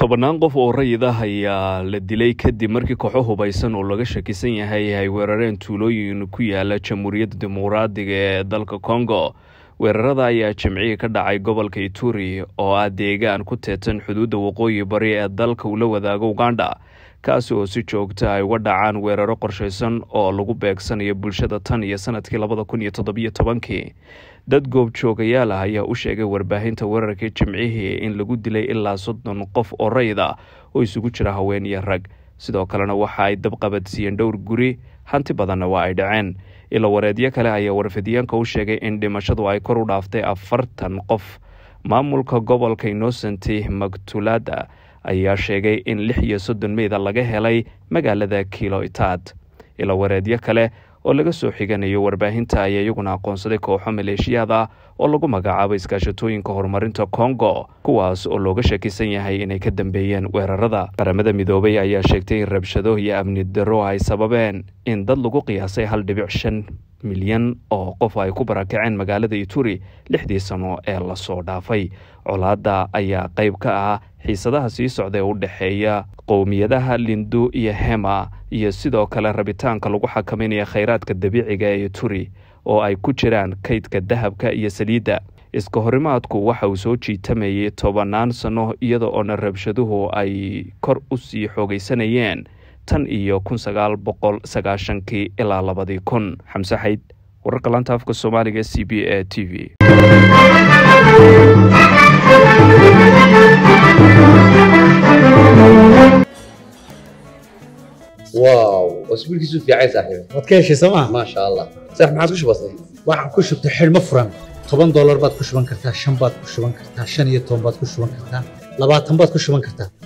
tobanaan qof oo rayid ah ayaa la dilay kadib markii kooxo hubaysan uo laga shakisan yahay ay weerareen tuulooyin ku yaala jamhuuriyadda dimuqraadiga ee dalka kongo weerarada ayaa jimcihii ka dhacay gobolka ituri oo ah deegaan ku teetan xuduudda waqooyi bari ee dalka uu wadaaga wadaago uganda kaasi oo si joogta ay uga dhacaan weeraro qorshaysan oo lagu beegsanayo bulshada tan iyo sanadkii labada kun iyo toddobiyo tobankii dad goobjoogayaal ah ayaa u sheegay warbaahinta weerarkii jimcihii in lagu dilay ilaa soddon qof oo rayid ah oo isugu jira haween iyo rag sidoo kalena waxa ay dabqabadsiiyeen dhowr guri hanti badanna waa ay dhaceen ilo wareedyo kale ayaa warfidyeenka u sheegay in dhimashadu ay kor u dhaaftay afartan qof maamulka gobolka innocenti magtulaada ayaa sheegay in lix iyo soddon meyda laga helay magaalada kiilo itaad ilo wareedyo kale oo laga soo xiganayo warbaahinta ayaa iyaguna aqoonsaday kooxo maleeshiyada oo lagu magacaabo iskaashatooyinka horumarinta kongo kuwaas oo looga shakisan yahay inay ka dambeeyeen weerarada qaramada midoobay ayaa sheegtay in rabshado iyo amni daro ay sababeen in dad lagu qiyaasay hal dhibic shan milyan oo qof ay ku barakaceen magaalada ituri lixdii sano ee lasoo dhaafay colaadda ayaa qayb ka ah xiisadaha sii socda ee u dhexeeya qowmiyadaha lindu iyo hema iyo sidoo kale rabitaanka lagu xakameynaya khayraadka dabiiciga ah ee ituri oo ay ku jiraan kaydka dahabka iyo saliidda iska horimaadku waxa uu soo jiitamayay tobannaan sanno iyada oona rabshaduhu ay kor u sii xoogaysanayeen tan iyo kun sagaal boqol sagaashankii ilaa labadii kun xamse xayd wararka laanta afka soomaaliga c b a t v Wow isbuulkiisu fiicay saaxiibe waad ka heshay soo maa maasha allah saax maxaad ku shubatay waxaan ku shubtay xidhmo furan toban doolar baad ku shuban kartaa shan baad ku shuban kartaa shan iyo toban baad ku shuban kartaa labaatan baad ku shuban kartaa